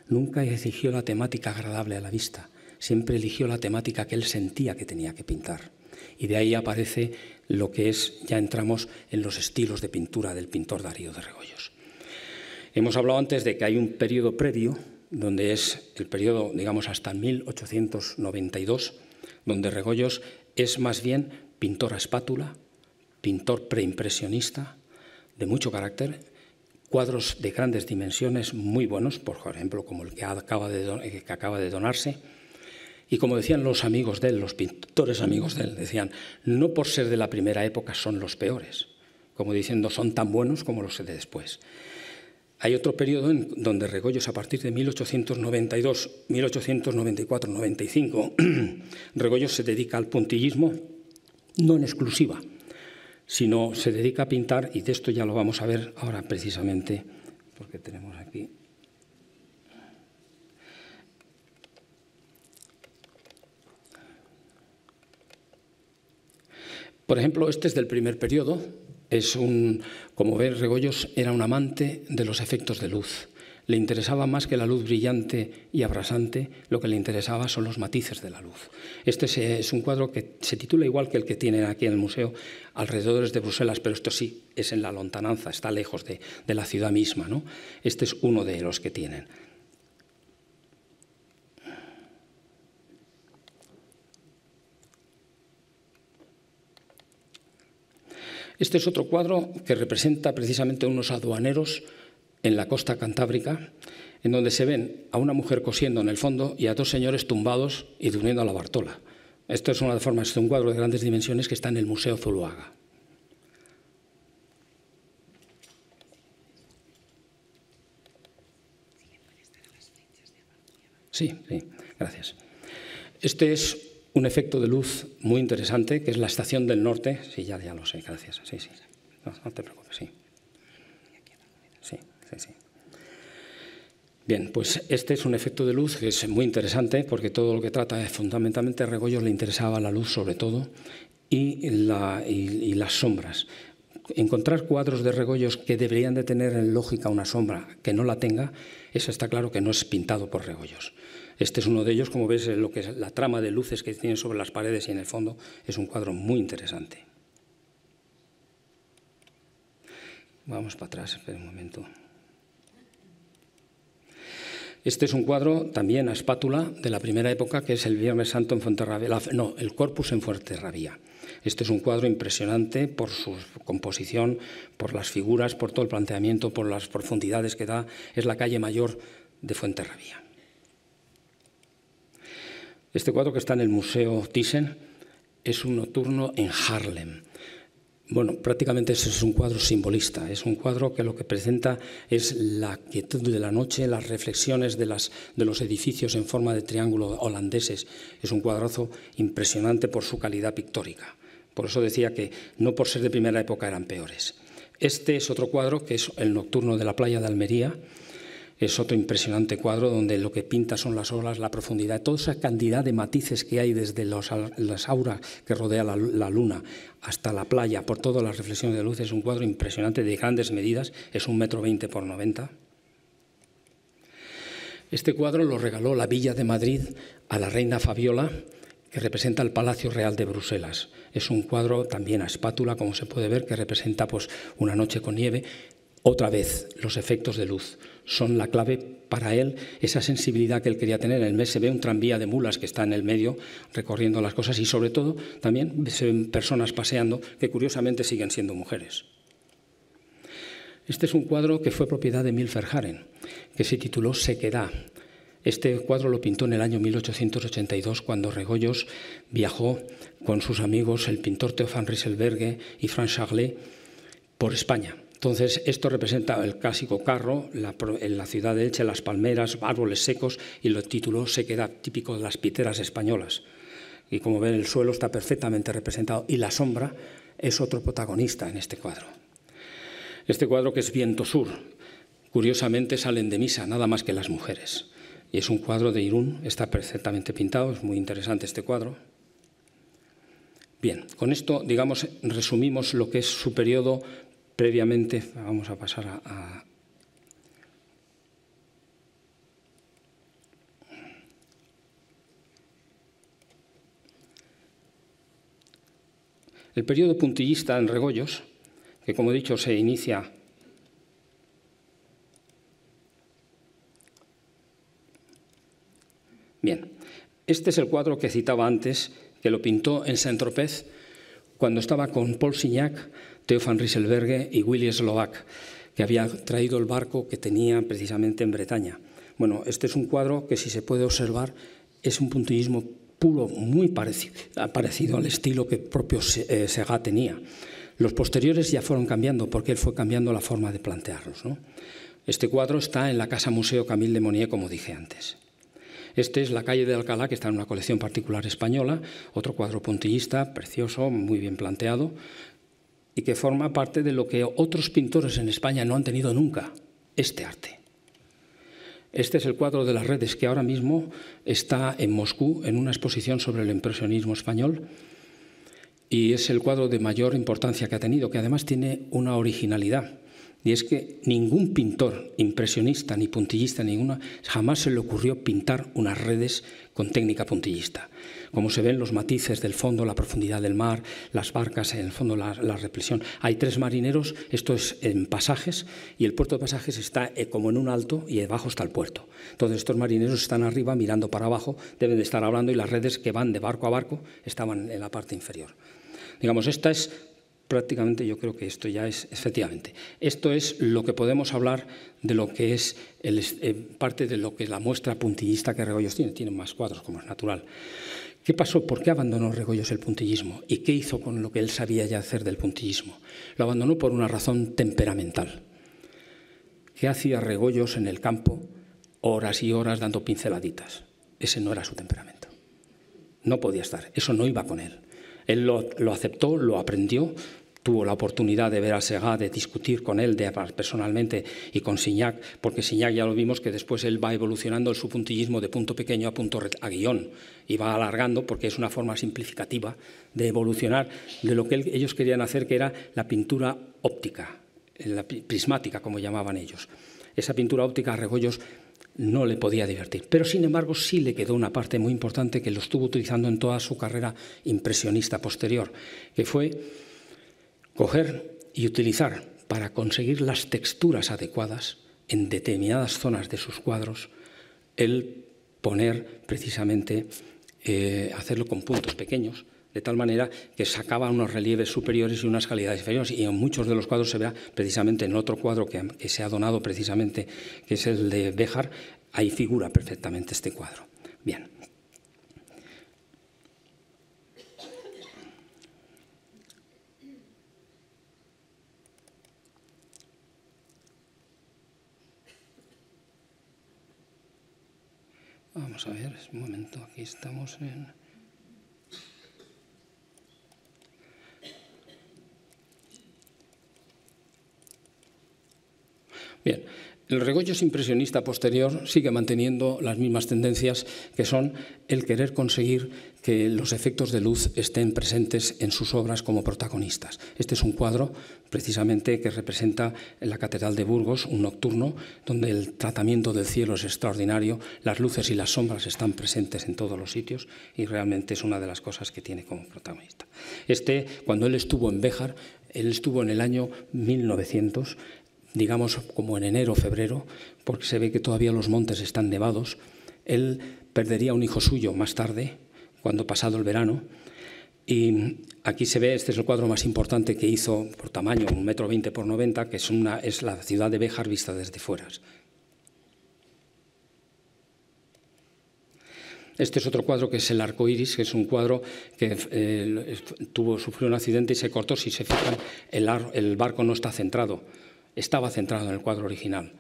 nunca eligió la temática agradable a la vista, siempre eligió la temática que él sentía que tenía que pintar. Y de ahí aparece lo que es, ya entramos en los estilos de pintura del pintor Darío de Regoyos. Hemos hablado antes de que hay un periodo previo, donde es el periodo, digamos, hasta 1892, donde regollos es más bien pintor a espátula, pintor preimpresionista, de mucho carácter, cuadros de grandes dimensiones muy buenos, por ejemplo, como el que acaba de, eh, que acaba de donarse. Y como decían los amigos de él, los pintores amigos de él, decían, no por ser de la primera época son los peores, como diciendo, son tan buenos como los de después. Hay otro periodo en donde Regoyos, a partir de 1892, 1894, 95, Regoyos se dedica al puntillismo, no en exclusiva, sino se dedica a pintar, y de esto ya lo vamos a ver ahora precisamente, porque tenemos aquí. Por ejemplo, este es del primer periodo, es un, como ven, Regoyos era un amante de los efectos de luz. Le interesaba más que la luz brillante y abrasante, lo que le interesaba son los matices de la luz. Este es un cuadro que se titula igual que el que tienen aquí en el museo, Alrededores de Bruselas, pero esto sí, es en la lontananza, está lejos de, de la ciudad misma. ¿no? Este es uno de los que tienen. Este es otro cuadro que representa precisamente unos aduaneros en la costa cantábrica, en donde se ven a una mujer cosiendo en el fondo y a dos señores tumbados y durmiendo a la Bartola. Esto es una de formas. es un cuadro de grandes dimensiones que está en el Museo Zuluaga. Sí, sí, gracias. Este es un efecto de luz muy interesante, que es la estación del norte. Sí, ya, ya lo sé, gracias. Sí, sí. No, te preocupes, sí. Sí, sí, Bien, pues este es un efecto de luz que es muy interesante porque todo lo que trata es fundamentalmente a le interesaba la luz sobre todo y, las sombras. Encontrar cuadros de regollos que deberían de tener en lógica una sombra que no la tenga, eso está claro que no es pintado por regollos. Este es uno de ellos, como ves, eh, lo que es la trama de luces que tienen sobre las paredes y en el fondo es un cuadro muy interesante. Vamos para atrás, espera un momento. Este es un cuadro también a espátula de la primera época, que es el Viernes Santo en Fuenterrabía, no, el Corpus en Fuenterrabía. Este es un cuadro impresionante por su composición, por las figuras, por todo el planteamiento, por las profundidades que da. Es la calle mayor de Fuenterrabía. Este cuadro que está en el Museo Thyssen es un nocturno en Harlem. Bueno, prácticamente es un cuadro simbolista, es un cuadro que lo que presenta es la quietud de la noche, las reflexiones de, de los edificios en forma de triángulo holandeses. Es un cuadrazo impresionante por su calidad pictórica. Por eso decía que no por ser de primera época eran peores. Este es otro cuadro que es el nocturno de la playa de Almería, es otro impresionante cuadro donde lo que pinta son las olas, la profundidad, toda esa cantidad de matices que hay desde las auras que rodea la, luna hasta la playa, por todas las reflexiones de luz, es un cuadro impresionante de grandes medidas, es un metro veinte por noventa. Este cuadro lo regaló la Villa de Madrid a la reina Fabiola, que representa el Palacio Real de Bruselas. Es un cuadro también a espátula, como se puede ver, que representa pues, una noche con nieve. Otra vez, los efectos de luz son la clave para él, esa sensibilidad que él quería tener. En el mes se ve un tranvía de mulas que está en el medio recorriendo las cosas y sobre todo también se ven personas paseando que curiosamente siguen siendo mujeres. Este es un cuadro que fue propiedad de Milfer Haren, que se tituló Sequedad. Este cuadro lo pintó en el año 1882 cuando Regoyos viajó con sus amigos el pintor Teofan Riselberg y Franz Charlet por España entonces, esto representa el clásico carro, la, en la ciudad de Elche, las palmeras, árboles secos y lo título se queda típico de las piteras españolas. Y como ven, el suelo está perfectamente representado y la sombra es otro protagonista en este cuadro. Este cuadro que es Viento Sur, curiosamente salen de misa nada más que las mujeres. Y es un cuadro de Irún, está perfectamente pintado, es muy interesante este cuadro. Bien, con esto, digamos, resumimos lo que es su periodo Previamente vamos a pasar a, El periodo puntillista en Regollos, que como he dicho se inicia Bien, este es el cuadro que citaba antes, que lo pintó en Saint-Tropez, cuando estaba con Paul Signac Teofan van Rieselberghe y Willy Slovak, que había traído el barco que tenía precisamente en Bretaña. Bueno, este es un cuadro que si se puede observar es un puntillismo puro, muy parecido, al estilo que propio eh, Sega tenía. Los posteriores ya fueron cambiando porque él fue cambiando la forma de plantearlos. Este cuadro está en la Casa Museo Camille de Monier, como dije antes. Este es La calle de Alcalá, que está en una colección particular española, otro cuadro puntillista, precioso, muy bien planteado y que forma parte de lo que otros pintores en España no han tenido nunca, este arte. Este es el cuadro de las redes que ahora mismo está en Moscú en una exposición sobre el impresionismo español y es el cuadro de mayor importancia que ha tenido, que además tiene una originalidad. Y es que ningún pintor impresionista, ni puntillista, ninguna, jamás se le ocurrió pintar unas redes con técnica puntillista. Como se ven los matices del fondo, la profundidad del mar, las barcas, en el fondo la, la Hay tres marineros, esto es en pasajes, y el puerto de pasajes está eh, como en un alto y debajo está el puerto. Entonces estos marineros están arriba mirando para abajo, deben de estar hablando y las redes que van de barco a barco estaban en la parte inferior. Digamos, esta es prácticamente yo creo que esto ya es, efectivamente, esto es lo que podemos hablar de lo que es el, eh, parte de lo que es la muestra puntillista que Regoyos tiene. Tiene más cuadros, como es natural. ¿Qué pasó? ¿Por qué abandonó Regoyos el puntillismo? ¿Y qué hizo con lo que él sabía ya hacer del puntillismo? Lo abandonó por una razón temperamental. ¿Qué hacía Regoyos en el campo horas y horas dando pinceladitas? Ese no era su temperamento. No podía estar, eso no iba con él. Él lo, lo aceptó, lo aprendió, tuvo la oportunidad de ver a Segat, de discutir con él de personalmente y con Signac, porque Signac ya lo vimos que después él va evolucionando el puntillismo de punto pequeño a punto a guión y va alargando porque es una forma simplificativa de evolucionar de lo que ellos querían hacer, que era la pintura óptica, la prismática, como llamaban ellos. Esa pintura óptica a Regollos no le podía divertir, pero sin embargo sí le quedó una parte muy importante que lo estuvo utilizando en toda su carrera impresionista posterior, que fue coger y utilizar para conseguir las texturas adecuadas en determinadas zonas de sus cuadros, el poner precisamente, eh, hacerlo con puntos pequeños, de tal manera que sacaba unos relieves superiores y unas calidades inferiores. Y en muchos de los cuadros se vea precisamente en otro cuadro que, que se ha donado precisamente, que es el de Béjar, ahí figura perfectamente este cuadro. Bien. a ver, un momento, aquí estamos en... Bien, el regollo impresionista posterior sigue manteniendo las mismas tendencias que son el querer conseguir que los efectos de luz estén presentes en sus obras como protagonistas. Este es un cuadro precisamente que representa la Catedral de Burgos, un nocturno, donde el tratamiento del cielo es extraordinario, las luces y las sombras están presentes en todos los sitios y realmente es una de las cosas que tiene como protagonista. Este, cuando él estuvo en Béjar, él estuvo en el año 1900, digamos como en enero, febrero, porque se ve que todavía los montes están nevados. Él perdería un hijo suyo más tarde, cuando pasado el verano. Y aquí se ve, este es el cuadro más importante que hizo por tamaño, un metro veinte por 90, que es, una, es la ciudad de Béjar vista desde fuera. Este es otro cuadro que es el arco iris, que es un cuadro que eh, tuvo, sufrió un accidente y se cortó. Si se fijan, el barco no está centrado, estaba centrado en el cuadro original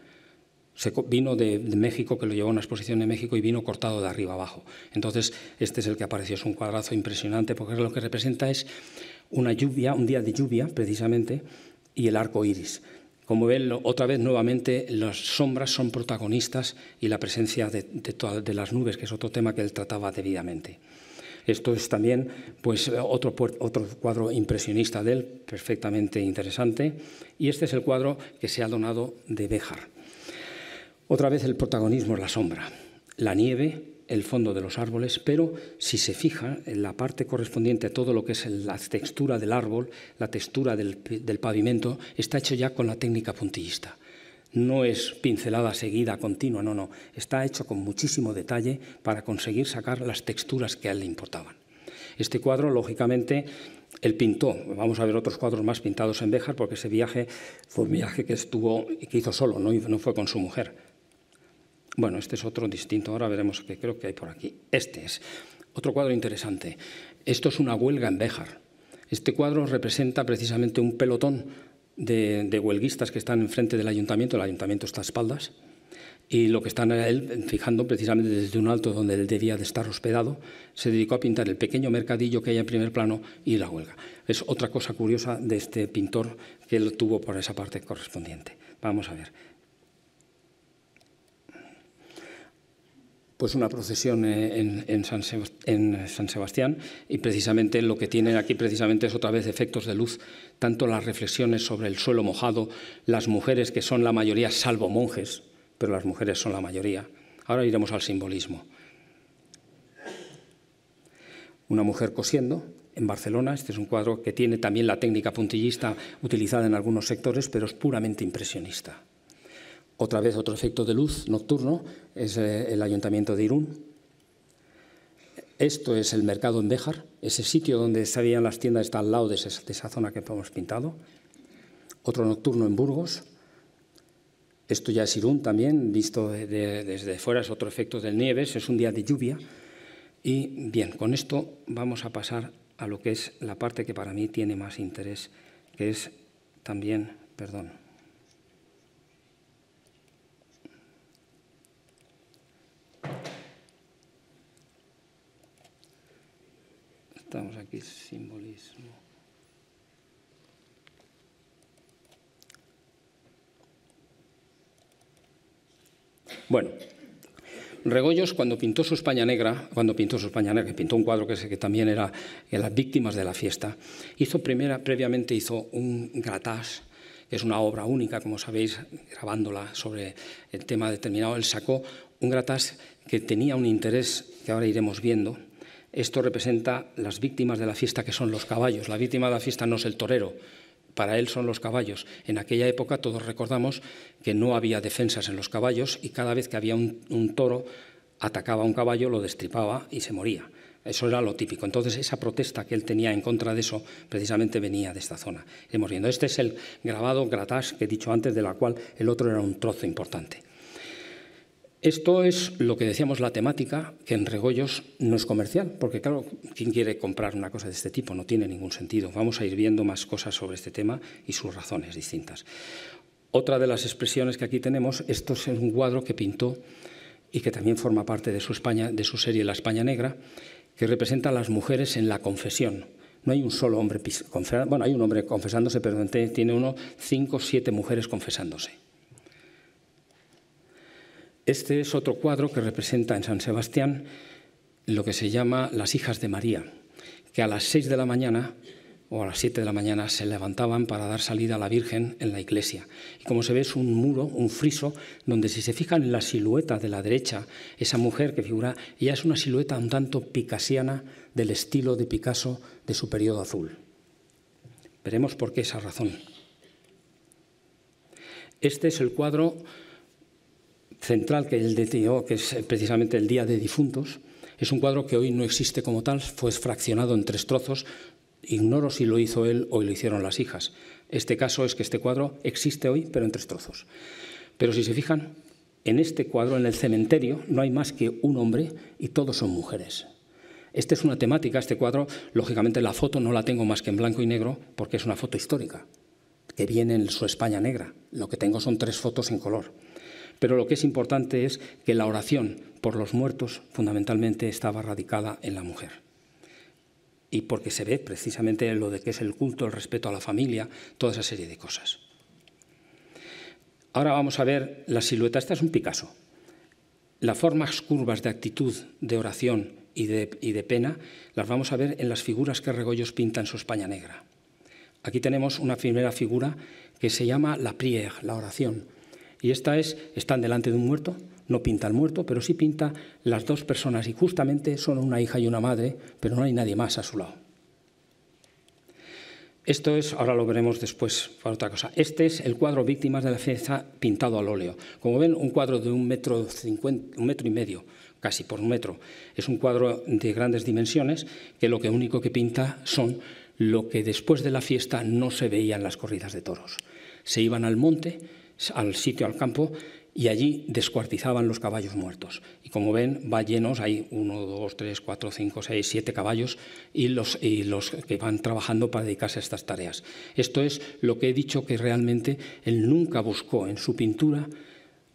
vino de, México, que lo llevó a una exposición en México y vino cortado de arriba abajo. Entonces, este es el que apareció, es un cuadrazo impresionante, porque lo que representa es una lluvia, un día de lluvia, precisamente, y el arco iris. Como ven, otra vez nuevamente las sombras son protagonistas y la presencia de, las nubes, que es otro tema que él trataba debidamente. Esto es también pues, otro, otro, cuadro impresionista de él, perfectamente interesante. Y este es el cuadro que se ha donado de Béjar. Otra vez el protagonismo es la sombra, la nieve, el fondo de los árboles, pero si se fija en la parte correspondiente a todo lo que es la textura del árbol, la textura del, pavimento, está hecho ya con la técnica puntillista. No es pincelada seguida, continua, no, no. Está hecho con muchísimo detalle para conseguir sacar las texturas que a él le importaban. Este cuadro, lógicamente, él pintó. Vamos a ver otros cuadros más pintados en Béjar, porque ese viaje fue un viaje que estuvo que hizo solo, no fue con su mujer. Bueno, este es otro distinto, ahora veremos qué creo que hay por aquí. Este es otro cuadro interesante. Esto es una huelga en Béjar. Este cuadro representa precisamente un pelotón de, huelguistas que están enfrente del ayuntamiento, el ayuntamiento está a espaldas, y lo que están él fijando precisamente desde un alto donde él debía de estar hospedado, se dedicó a pintar el pequeño mercadillo que hay en primer plano y la huelga. Es otra cosa curiosa de este pintor que él tuvo por esa parte correspondiente. Vamos a ver. pues una procesión en, San Sebastián y precisamente lo que tienen aquí precisamente es otra vez efectos de luz, tanto las reflexiones sobre el suelo mojado, las mujeres que son la mayoría, salvo monjes, pero las mujeres son la mayoría. Ahora iremos al simbolismo. Una mujer cosiendo en Barcelona, este es un cuadro que tiene también la técnica puntillista utilizada en algunos sectores, pero es puramente impresionista. Otra vez otro efecto de luz nocturno es eh, el ayuntamiento de Irún. Esto es el mercado en Béjar, ese sitio donde salían las tiendas está al lado de esa, zona que hemos pintado. Otro nocturno en Burgos. Esto ya es Irún también, visto desde fuera, es otro efecto del nieves, es un día de lluvia. Y bien, con esto vamos a pasar a lo que es la parte que para mí tiene más interés, que es también, perdón, Estamos aquí, simbolismo. Bueno, Regoyos cuando pintó su España Negra, cuando pintó su España Negra, que pintó un cuadro que, que también era de las víctimas de la fiesta, hizo primera, previamente hizo un gratas es una obra única, como sabéis, grabándola sobre el tema determinado, él sacó un gratas que tenía un interés que ahora iremos viendo, esto representa las víctimas de la fiesta, que son los caballos. La víctima de la fiesta no es el torero, para él son los caballos. En aquella época todos recordamos que no había defensas en los caballos y cada vez que había un, toro atacaba a un caballo, lo destripaba y se moría. Eso era lo típico. Entonces esa protesta que él tenía en contra de eso precisamente venía de esta zona. viendo. Este es el grabado gratas que he dicho antes, de la cual el otro era un trozo importante. Esto es lo que decíamos la temática, que en Regollos no es comercial, porque claro, ¿quién quiere comprar una cosa de este tipo? No tiene ningún sentido. Vamos a ir viendo más cosas sobre este tema y sus razones distintas. Otra de las expresiones que aquí tenemos, esto es un cuadro que pintó y que también forma parte de su, España, de su serie La España Negra, que representa a las mujeres en la confesión. No hay un solo hombre, bueno, hay un hombre confesándose, pero tiene uno cinco o siete mujeres confesándose. Este es otro cuadro que representa en San Sebastián lo que se llama las hijas de María, que a las seis de la mañana o a las siete de la mañana se levantaban para dar salida a la Virgen en la iglesia. Y como se ve es un muro, un friso, donde si se fijan en la silueta de la derecha, esa mujer que figura, ella es una silueta un tanto picasiana del estilo de Picasso de su periodo azul. Veremos por qué esa razón. Este es el cuadro central, que es, el que es eh, precisamente el Día de Difuntos, es un cuadro que hoy no existe como tal, fue fraccionado en tres trozos. Ignoro si lo hizo él o lo hicieron las hijas. Este caso es que este cuadro existe hoy, pero en tres trozos. Pero si se fijan, en este cuadro, en el cementerio, no hay más que un hombre y todos son mujeres. Esta es una temática, este cuadro, lógicamente la foto no la tengo más que en blanco y negro porque es una foto histórica, que viene en su España negra. Lo que tengo son tres fotos en color. Pero lo que es importante es que la oración por los muertos fundamentalmente estaba radicada en la mujer. Y porque se ve precisamente lo de que es el culto, el respeto a la familia, toda esa serie de cosas. Ahora vamos a ver la silueta. Esta es un Picasso. Las formas curvas de actitud, de oración y de, pena las vamos a ver en las figuras que Regoyos pinta en su España Negra. Aquí tenemos una primera figura que se llama la prière, la oración y esta es, están delante de un muerto, no pinta al muerto, pero sí pinta las dos personas y justamente son una hija y una madre, pero no hay nadie más a su lado. Esto es, ahora lo veremos después para otra cosa. Este es el cuadro Víctimas de la Fiesta pintado al óleo. Como ven, un cuadro de un metro, un metro y medio, casi por un metro. Es un cuadro de grandes dimensiones que lo que único que pinta son lo que después de la fiesta no se veían las corridas de toros. Se iban al monte al sitio, al campo, y allí descuartizaban los caballos muertos. Y como ven, va llenos, hay uno, dos, tres, cuatro, cinco, seis, siete caballos y los, y los que van trabajando para dedicarse a estas tareas. Esto es lo que he dicho que realmente él nunca buscó en su pintura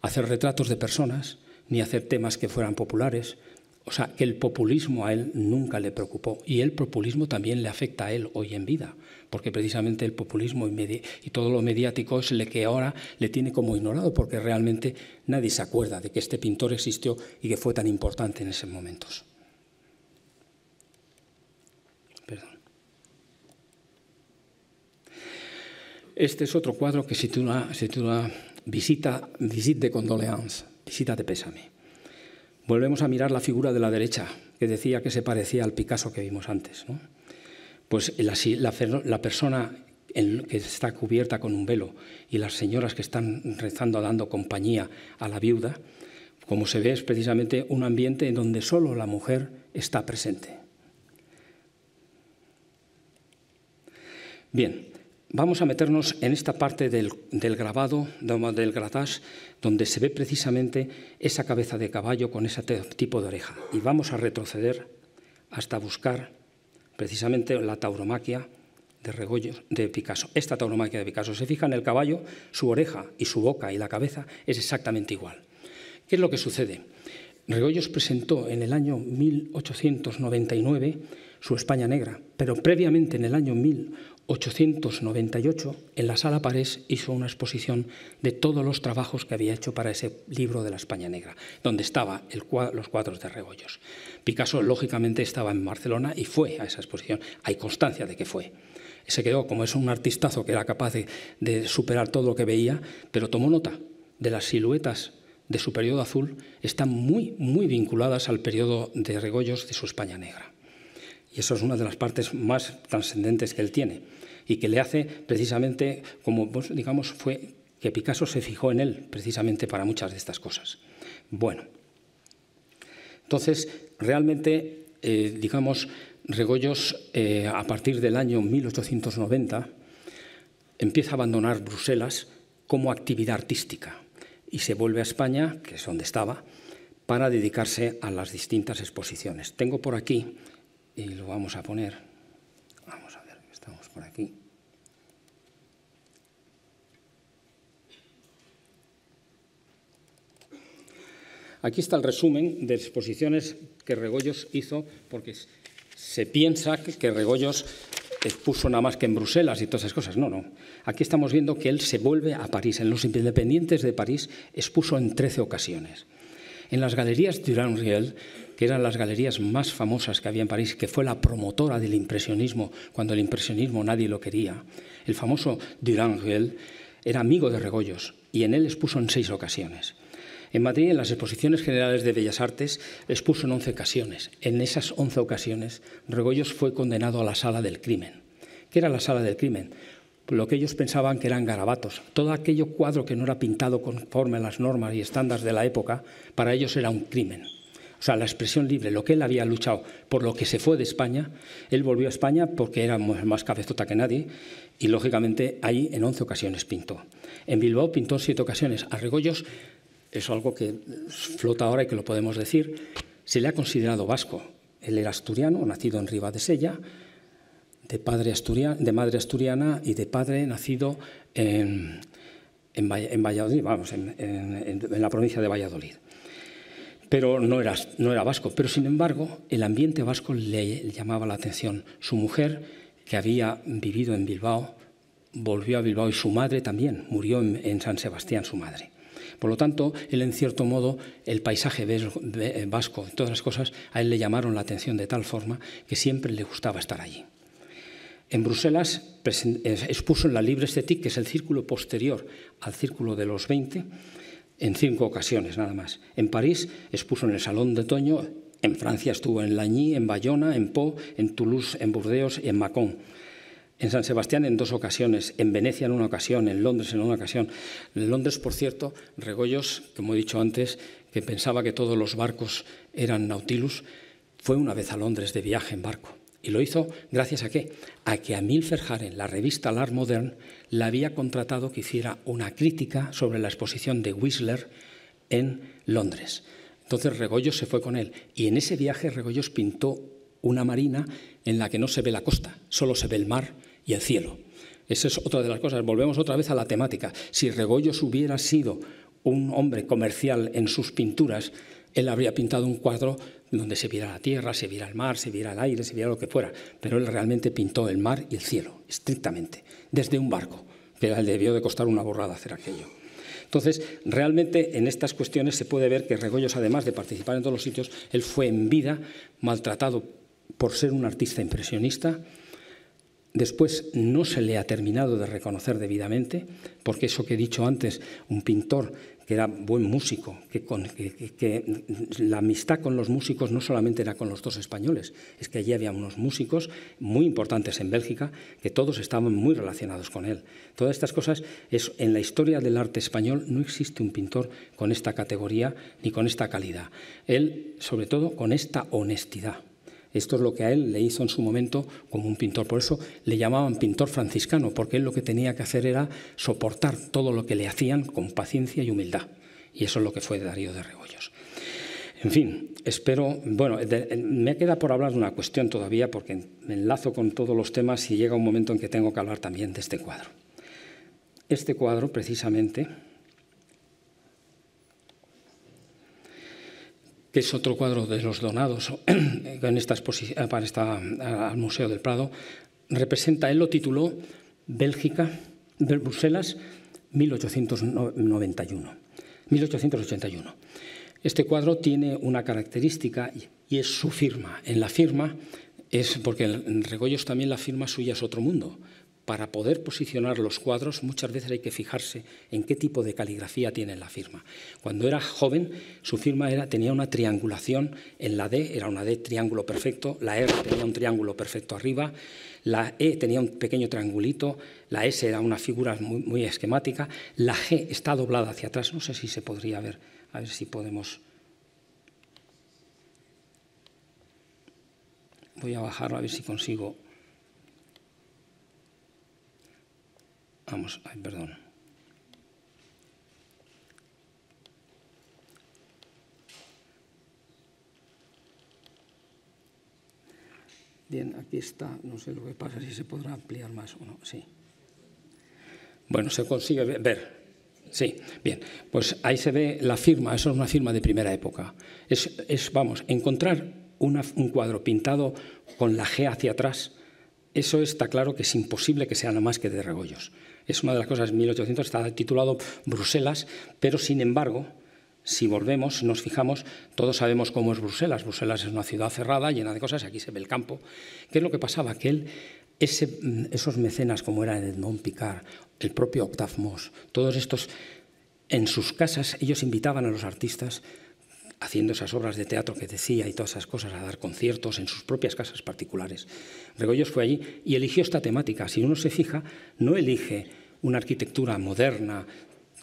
hacer retratos de personas ni hacer temas que fueran populares. O sea, que el populismo a él nunca le preocupó y el populismo también le afecta a él hoy en vida porque precisamente el populismo y, todo lo mediático es el que ahora le tiene como ignorado, porque realmente nadie se acuerda de que este pintor existió y que fue tan importante en esos momentos. Este es otro cuadro que se titula, Visita, Visite de Condoleance, Visita de Pésame. Volvemos a mirar la figura de la derecha, que decía que se parecía al Picasso que vimos antes pues la, persona que está cubierta con un velo y las señoras que están rezando, dando compañía a la viuda, como se ve, es precisamente un ambiente en donde solo la mujer está presente. Bien, vamos a meternos en esta parte del, grabado, del gratas, donde se ve precisamente esa cabeza de caballo con ese tipo de oreja. Y vamos a retroceder hasta buscar precisamente la tauromaquia de, de Picasso. Esta tauromaquia de Picasso. Se fija en el caballo, su oreja y su boca y la cabeza es exactamente igual. ¿Qué es lo que sucede? Regoyos presentó en el año 1899 su España Negra, pero previamente en el año 1898 en la Sala Parés hizo una exposición de todos los trabajos que había hecho para ese libro de la España Negra, donde estaban los cuadros de Regoyos. Picasso, lógicamente, estaba en Barcelona y fue a esa exposición. Hay constancia de que fue. Se quedó, como es un artistazo que era capaz de, superar todo lo que veía, pero tomó nota de las siluetas de su periodo azul, están muy, muy vinculadas al periodo de Regollos de su España Negra. Y eso es una de las partes más trascendentes que él tiene y que le hace precisamente, como pues, digamos, fue que Picasso se fijó en él precisamente para muchas de estas cosas. Bueno, entonces Realmente, eh, digamos, Regoyos, eh, a partir del año 1890, empieza a abandonar Bruselas como actividad artística y se vuelve a España, que es donde estaba, para dedicarse a las distintas exposiciones. Tengo por aquí, y lo vamos a poner, vamos a ver, estamos por aquí. Aquí está el resumen de exposiciones que Regoyos hizo, porque se piensa que Regoyos expuso eh, nada más que en Bruselas y todas esas cosas. No, no. Aquí estamos viendo que él se vuelve a París. En los Independientes de París expuso en 13 ocasiones. En las galerías Durand Riel, que eran las galerías más famosas que había en París, que fue la promotora del impresionismo, cuando el impresionismo nadie lo quería, el famoso Durand Riel era amigo de Regoyos y en él expuso en seis ocasiones. En Madrid, en las exposiciones generales de Bellas Artes, expuso en 11 ocasiones. En esas 11 ocasiones, Regoyos fue condenado a la sala del crimen. ¿Qué era la sala del crimen? Lo que ellos pensaban que eran garabatos. Todo aquello cuadro que no era pintado conforme a las normas y estándares de la época, para ellos era un crimen. O sea, la expresión libre, lo que él había luchado, por lo que se fue de España, él volvió a España porque era más cabezota que nadie y, lógicamente, ahí en 11 ocasiones pintó. En Bilbao pintó en siete ocasiones. A Regoyos es algo que flota ahora y que lo podemos decir, se le ha considerado vasco. Él era asturiano, nacido en Ribadesella, de, padre asturiano, de madre asturiana y de padre nacido en, Valladolid, vamos, en, la provincia de Valladolid. Pero no era, no era vasco. Pero sin embargo, el ambiente vasco le llamaba la atención. Su mujer, que había vivido en Bilbao, volvió a Bilbao y su madre también, murió en San Sebastián su madre. Por lo tanto, él, en cierto modo, el paisaje eh, vasco, todas las cosas, a él le llamaron la atención de tal forma que siempre le gustaba estar allí. En Bruselas eh, expuso en la Libre estética, que es el círculo posterior al círculo de los 20, en cinco ocasiones nada más. En París expuso en el Salón de Otoño, en Francia estuvo en Lagny, en Bayona, en Pau, en Toulouse, en Burdeos y en Macón en San Sebastián en dos ocasiones, en Venecia en una ocasión, en Londres en una ocasión. En Londres, por cierto, Regoyos, como he dicho antes, que pensaba que todos los barcos eran Nautilus, fue una vez a Londres de viaje en barco. Y lo hizo gracias a qué? A que a Milfer la revista L'Art Modern, la había contratado que hiciera una crítica sobre la exposición de Whistler en Londres. Entonces Regoyos se fue con él y en ese viaje Regoyos pintó una marina en la que no se ve la costa, solo se ve el mar y el cielo. Esa es otra de las cosas. Volvemos otra vez a la temática. Si Regoyos hubiera sido un hombre comercial en sus pinturas, él habría pintado un cuadro donde se viera la tierra, se viera el mar, se viera el aire, se viera lo que fuera. Pero él realmente pintó el mar y el cielo, estrictamente, desde un barco, que debió de costar una borrada hacer aquello. Entonces, realmente en estas cuestiones se puede ver que Regoyos, además de participar en todos los sitios, él fue en vida maltratado por ser un artista impresionista, Después no se le ha terminado de reconocer debidamente, porque eso que he dicho antes, un pintor que era buen músico, que, la amistad con los músicos no solamente era con los dos españoles, es que allí había unos músicos muy importantes en Bélgica que todos estaban muy relacionados con él. Todas estas cosas, en la historia del arte español no existe un pintor con esta categoría ni con esta calidad. Él, sobre todo, con esta honestidad. Esto es lo que a él le hizo en su momento como un pintor. Por eso le llamaban pintor franciscano, porque él lo que tenía que hacer era soportar todo lo que le hacían con paciencia y humildad. Y eso es lo que fue Darío de Regoyos. En fin, espero, bueno, me queda por hablar de una cuestión todavía porque me enlazo con todos los temas y llega un momento en que tengo que hablar también de este cuadro. Este cuadro, precisamente, que es otro cuadro de los donados en esta eh, para al Museo del Prado, representa, él lo tituló Bélgica, Bruselas, 1891. 1881. Este cuadro tiene una característica y es su firma. En la firma es porque en Regoyos también la firma suya es otro mundo. Para poder posicionar los cuadros muchas veces hay que fijarse en qué tipo de caligrafía tiene la firma. Cuando era joven su firma tenía una triangulación en la D, era una D triángulo perfecto, la R tenía un triángulo perfecto arriba, la E tenía un pequeño triangulito, la S era una figura muy, muy esquemática, la G está doblada hacia atrás, no sé si se podría ver, a ver si podemos... Voy a bajarlo a ver si consigo Vamos, ay, perdón. Bien, aquí está, no sé lo que pasa, si se podrá ampliar más o no, sí. Bueno, se consigue ver, Sí, bien. Pues ahí se ve la firma, eso es una firma de primera época. Es, vamos, encontrar un cuadro pintado con la G hacia atrás, eso está claro que es imposible que sea nada más que de regollos es una de las cosas, 1800 está titulado Bruselas, pero sin embargo, si volvemos, nos fijamos, todos sabemos cómo es Bruselas. Bruselas es una ciudad cerrada, llena de cosas, aquí se ve el campo. ¿Qué es lo que pasaba? Que él, esos mecenas como era Edmond Picard, el propio Octave Moss, todos estos, en sus casas ellos invitaban a los artistas haciendo esas obras de teatro que decía y todas esas cosas, a dar conciertos en sus propias casas particulares. Regoyos fue allí y eligió esta temática. Si uno se fija, no elige una arquitectura moderna,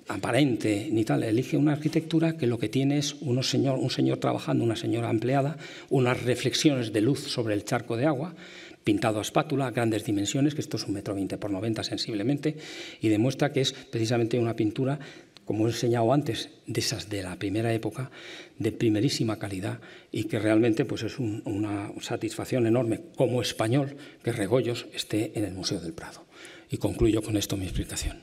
aparente ni tal, elige una arquitectura que lo que tiene es señor, un señor trabajando, una señora empleada, unas reflexiones de luz sobre el charco de agua, pintado a espátula, grandes dimensiones, que esto es un metro veinte por 90 sensiblemente, y demuestra que es precisamente una pintura como he enseñado antes, de esas de la primera época, de primerísima calidad y que realmente pues, es una satisfacción enorme como español que Regoyos esté en el Museo del Prado. Y concluyo con esto mi explicación.